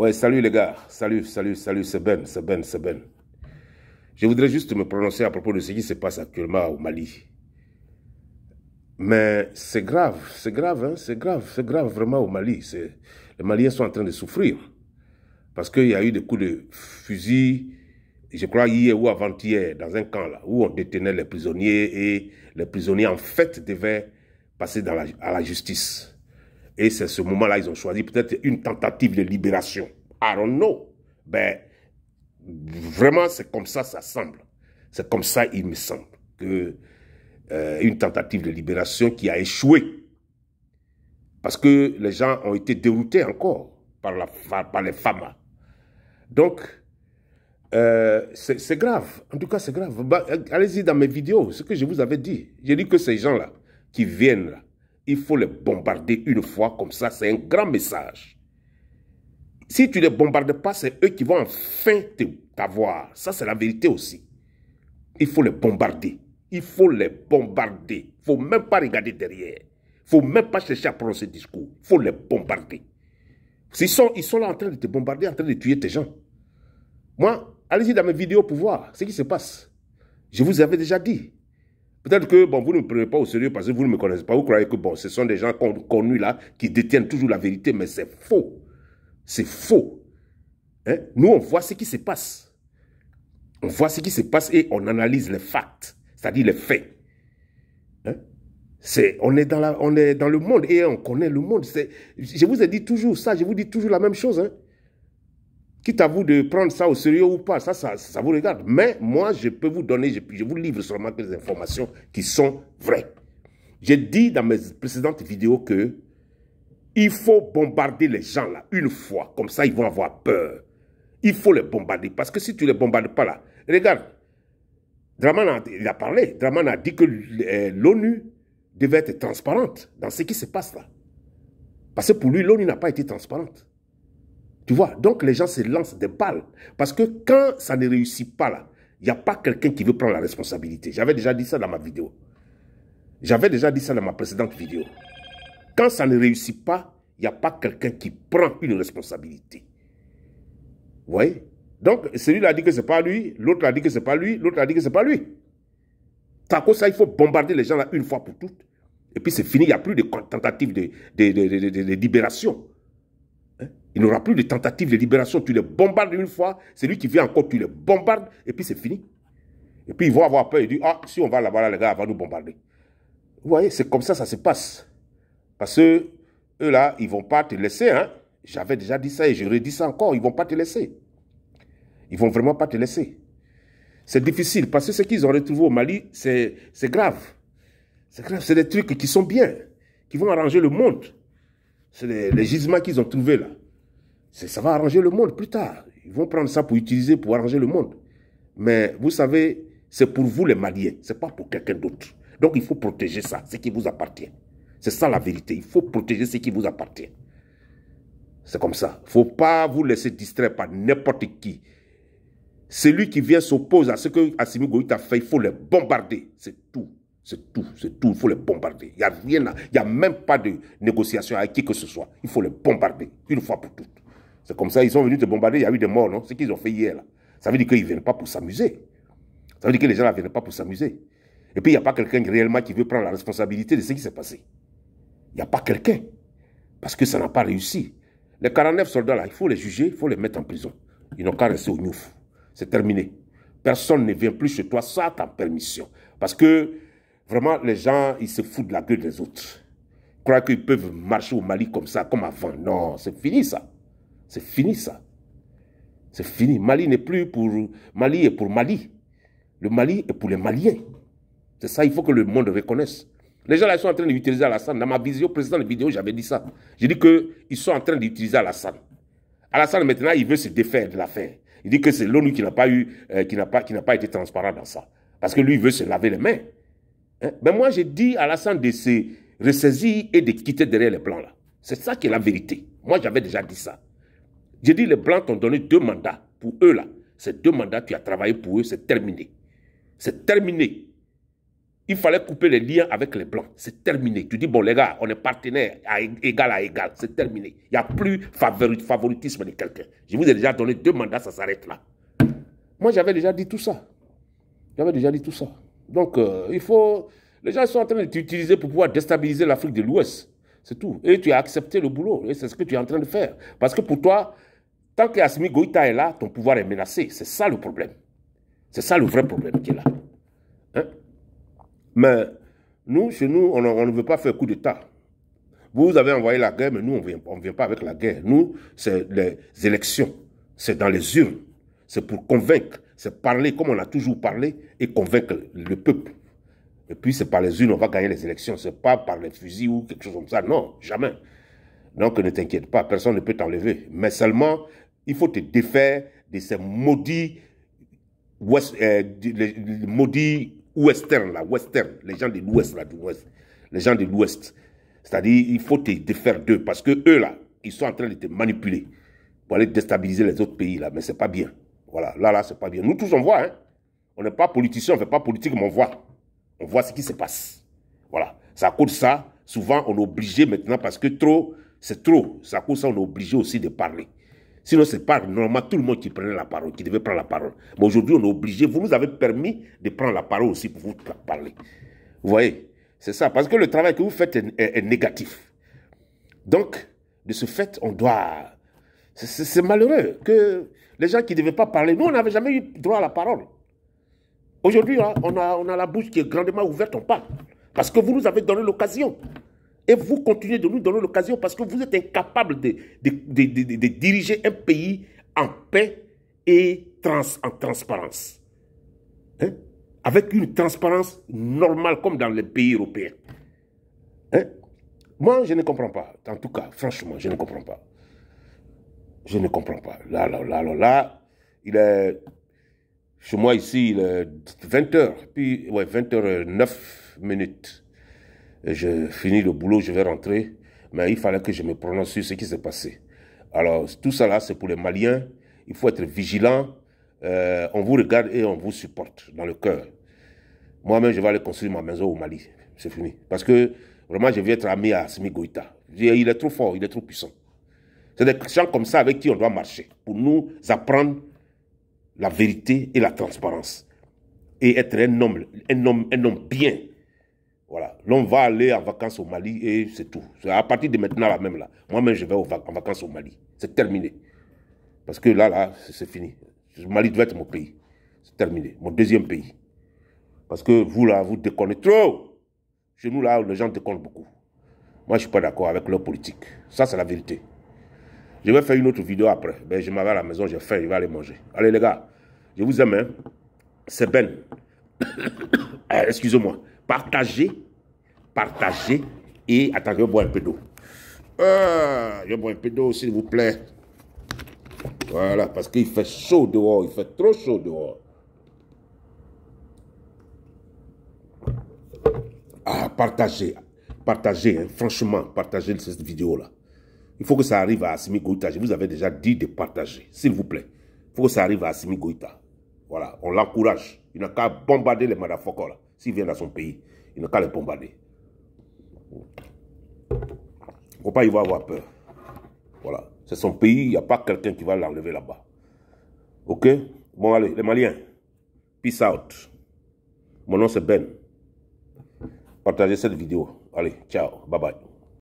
Ouais, salut les gars. Salut, salut, salut. C'est Ben, c'est Ben, c'est Ben. Je voudrais juste me prononcer à propos de ce qui se passe actuellement au Mali. Mais c'est grave, c'est grave, hein, c'est grave, c'est grave vraiment au Mali. Les Maliens sont en train de souffrir. Parce qu'il y a eu des coups de fusil, je crois hier ou avant-hier, dans un camp là, où on détenait les prisonniers et les prisonniers en fait devaient passer à la justice. Et c'est ce moment-là, ils ont choisi peut-être une tentative de libération. I don't know. Ben, vraiment, c'est comme ça, ça semble. C'est comme ça, il me semble, que euh, une tentative de libération qui a échoué. Parce que les gens ont été déroutés encore par, la, par les femmes. Donc, euh, c'est grave. En tout cas, c'est grave. Bah, allez-y dans mes vidéos, ce que je vous avais dit. J'ai dit que ces gens-là qui viennent là, il faut les bombarder une fois comme ça. C'est un grand message. Si tu ne les bombardes pas, c'est eux qui vont enfin t'avoir. Ça, c'est la vérité aussi. Il faut les bombarder. Il faut les bombarder. Il ne faut même pas regarder derrière. Il ne faut même pas chercher à prendre ce discours. Il faut les bombarder. Ils sont, ils sont là en train de te bombarder, en train de tuer tes gens. Moi, allez-y dans mes vidéos pour voir ce qui se passe. Je vous avais déjà dit. Peut-être que bon, vous ne me prenez pas au sérieux parce que vous ne me connaissez pas. Vous croyez que bon, ce sont des gens connus là qui détiennent toujours la vérité, mais c'est faux. C'est faux. Hein? Nous, on voit ce qui se passe. On voit ce qui se passe et on analyse les facts, c'est-à-dire les faits. Hein? on, est dans le monde et on connaît le monde. Je vous ai dit toujours ça, je vous dis toujours la même chose. Hein? Quitte à vous de prendre ça au sérieux ou pas, ça, ça, vous regarde. Mais moi, je peux vous donner, je, vous livre seulement des informations qui sont vraies. J'ai dit dans mes précédentes vidéos que il faut bombarder les gens là une fois, comme ça ils vont avoir peur. Il faut les bombarder parce que si tu ne les bombardes pas là, regarde, Draman a parlé, Draman a dit que eh, l'ONU devait être transparente dans ce qui se passe là. Parce que pour lui, l'ONU n'a pas été transparente. Tu vois, donc les gens se lancent des balles. Parce que quand ça ne réussit pas là, il n'y a pas quelqu'un qui veut prendre la responsabilité. J'avais déjà dit ça dans ma vidéo. J'avais déjà dit ça dans ma précédente vidéo. Quand ça ne réussit pas, il n'y a pas quelqu'un qui prend une responsabilité. Vous voyez Donc, celui-là a dit que ce n'est pas lui, l'autre a dit que ce n'est pas lui, l'autre a dit que ce n'est pas lui. T'as ça, il faut bombarder les gens là une fois pour toutes. Et puis c'est fini, il n'y a plus de tentative de libération. Il n'aura plus de tentative de libération. Tu les bombardes une fois, c'est lui qui vient encore, tu les bombardes, et puis c'est fini. Et puis ils vont avoir peur, ils disent, ah, si on va là-bas, là, les gars, va nous bombarder. Vous voyez, c'est comme ça, ça se passe. Parce que eux là, ils ne vont pas te laisser. Hein. J'avais déjà dit ça et je redis ça encore. Ils ne vont pas te laisser. Ils ne vont vraiment pas te laisser. C'est difficile parce que ce qu'ils ont retrouvé au Mali, c'est grave. C'est grave. C'est des trucs qui sont bien, qui vont arranger le monde. C'est les, les gisements qu'ils ont trouvés là. Ça va arranger le monde plus tard. Ils vont prendre ça pour utiliser, pour arranger le monde. Mais vous savez, c'est pour vous les Maliens, c'est pas pour quelqu'un d'autre. Donc il faut protéger ça, ce qui vous appartient. C'est ça la vérité, il faut protéger ce qui vous appartient. C'est comme ça. Il ne faut pas vous laisser distraire par n'importe qui. Celui qui vient s'oppose à ce que Assimi Goïta fait, il faut le bombarder. C'est tout. C'est tout. C'est tout. Il faut le bombarder. Il n'y a rien là. Il n'y a même pas de négociation avec qui que ce soit. Il faut le bombarder. Une fois pour toutes. C'est comme ça, ils sont venus te bombarder, il y a eu des morts, non ce qu'ils ont fait hier, là. Ça veut dire qu'ils ne viennent pas pour s'amuser. Ça veut dire que les gens ne viennent pas pour s'amuser. Et puis, il n'y a pas quelqu'un réellement qui veut prendre la responsabilité de ce qui s'est passé. Il n'y a pas quelqu'un. Parce que ça n'a pas réussi. Les 49 soldats, là, il faut les juger, il faut les mettre en prison. Ils n'ont qu'à rester au Niouf. C'est terminé. Personne ne vient plus chez toi sans ta permission. Parce que, vraiment, les gens, ils se foutent de la gueule des autres. Ils croient qu'ils peuvent marcher au Mali comme ça, comme avant. Non, c'est fini, ça. C'est fini ça. C'est fini. Mali n'est plus pour Mali est pour Mali. Le Mali est pour les Maliens. C'est ça, il faut que le monde reconnaisse. Les gens là ils sont en train d'utiliser Alassane. Dans ma vision, précédente vidéo, j'avais dit ça. J'ai dit qu'ils sont en train d'utiliser Alassane. Alassane, maintenant, il veut se défaire de l'affaire. Il dit que c'est l'ONU qui n'a pas eu, euh, qui n'a pas, qui n'a pas été transparent dans ça. Parce que lui, il veut se laver les mains. Hein? Mais moi, j'ai dit à Alassane de se ressaisir et de quitter derrière les plans là. C'est ça qui est la vérité. Moi, j'avais déjà dit ça. J'ai dit, les Blancs t'ont donné deux mandats pour eux là. Ces deux mandats, tu as travaillé pour eux, c'est terminé. C'est terminé. Il fallait couper les liens avec les Blancs. C'est terminé. Tu dis, bon les gars, on est partenaires à égal à égal. C'est terminé. Il n'y a plus favoritisme de quelqu'un. Je vous ai déjà donné deux mandats, ça s'arrête là. Moi, j'avais déjà dit tout ça. J'avais déjà dit tout ça. Donc, euh, il faut... Les gens sont en train de t'utiliser pour pouvoir déstabiliser l'Afrique de l'Ouest. C'est tout. Et tu as accepté le boulot. Et c'est ce que tu es en train de faire. Parce que pour toi, Tant que Asmi Goïta est là, ton pouvoir est menacé. C'est ça le problème. C'est ça le vrai problème qui est là. Hein? Mais nous, chez nous, on, ne veut pas faire coup d'État. Vous avez envoyé la guerre, mais nous, on ne vient pas avec la guerre. Nous, c'est les élections. C'est dans les urnes. C'est pour convaincre. C'est parler comme on a toujours parlé et convaincre le peuple. Et puis, c'est par les urnes, on va gagner les élections. C'est pas par les fusils ou quelque chose comme ça. Non, jamais. Donc ne t'inquiète pas, personne ne peut t'enlever. Mais seulement, il faut te défaire de ces maudits, euh, les, maudits western, western, les gens de l'ouest, là, Les gens de l'ouest. C'est-à-dire, il faut te défaire d'eux parce que eux, là, ils sont en train de te manipuler pour aller déstabiliser les autres pays, là. Mais c'est pas bien. Voilà, là, là, c'est pas bien. Nous tous, on voit, hein. On n'est pas politicien, on ne fait pas politique, mais on voit. On voit ce qui se passe. Voilà. Ça coûte ça. Souvent, on est obligé maintenant parce que trop, c'est trop. Ça à ça on est obligé aussi de parler. Sinon, c'est pas normalement tout le monde qui prenait la parole, qui devait prendre la parole. Mais aujourd'hui, on est obligé. Vous nous avez permis de prendre la parole aussi pour vous parler. Vous voyez C'est ça. Parce que le travail que vous faites est, négatif. Donc, de ce fait, on doit... C'est malheureux que les gens qui ne devaient pas parler, nous, on n'avait jamais eu droit à la parole. Aujourd'hui, on a, on a la bouche qui est grandement ouverte, on parle. Parce que vous nous avez donné l'occasion. Et vous continuez de nous donner l'occasion parce que vous êtes incapable de, de, diriger un pays en paix et trans, en transparence. Hein? Avec une transparence normale comme dans les pays européens. Hein? Moi, je ne comprends pas. En tout cas, franchement, je ne comprends pas. Je ne comprends pas. Là, là, là, là, là, il est... Chez moi, ici, il est 20h. Puis, ouais, 20h09 minutes je finis le boulot, je vais rentrer. Mais il fallait que je me prononce sur ce qui s'est passé. Alors, tout ça là, c'est pour les Maliens. Il faut être vigilant. Euh, on vous regarde et on vous supporte dans le cœur. Moi-même, je vais aller construire ma maison au Mali. C'est fini. Parce que vraiment, je vais être ami à Semi Goïta. Il est trop fort, il est trop puissant. C'est des gens comme ça avec qui on doit marcher pour nous apprendre la vérité et la transparence. Et être un homme, un homme, un homme bien, voilà. L'on va aller en vacances au Mali et c'est tout. À partir de maintenant, là même, là, moi-même, je vais en vacances au Mali. C'est terminé. Parce que là, là, c'est fini. Le Mali doit être mon pays. C'est terminé. Mon deuxième pays. Parce que vous, là, vous déconnez trop. Chez nous, là, les gens déconnent beaucoup. Moi, je ne suis pas d'accord avec leur politique. Ça, c'est la vérité. Je vais faire une autre vidéo après. Ben, je m'arrête à la maison, j'ai faim, je vais aller manger. Allez, les gars, je vous aime. Hein. C'est Ben. Euh, excusez-moi, partager, partager et attendez, je un peu d'eau. Euh, je bois un peu d'eau, s'il vous plaît. Voilà, parce qu'il fait chaud dehors, il fait trop chaud dehors. Ah, partagez, partagez, hein, franchement, partagez cette vidéo-là. Il faut que ça arrive à Assimi Goïta. Je vous avais déjà dit de partager, s'il vous plaît. Il faut que ça arrive à Assimi Goïta. Voilà, on l'encourage. Il n'a qu'à bombarder les madafokas là. S'ils viennent à son pays, il n'a qu'à les bombarder. Il faut pas avoir peur. Voilà, c'est son pays, il n'y a pas quelqu'un qui va l'enlever là-bas. Ok Bon, allez, les Maliens, peace out. Mon nom c'est Ben. Partagez cette vidéo. Allez, ciao, bye bye.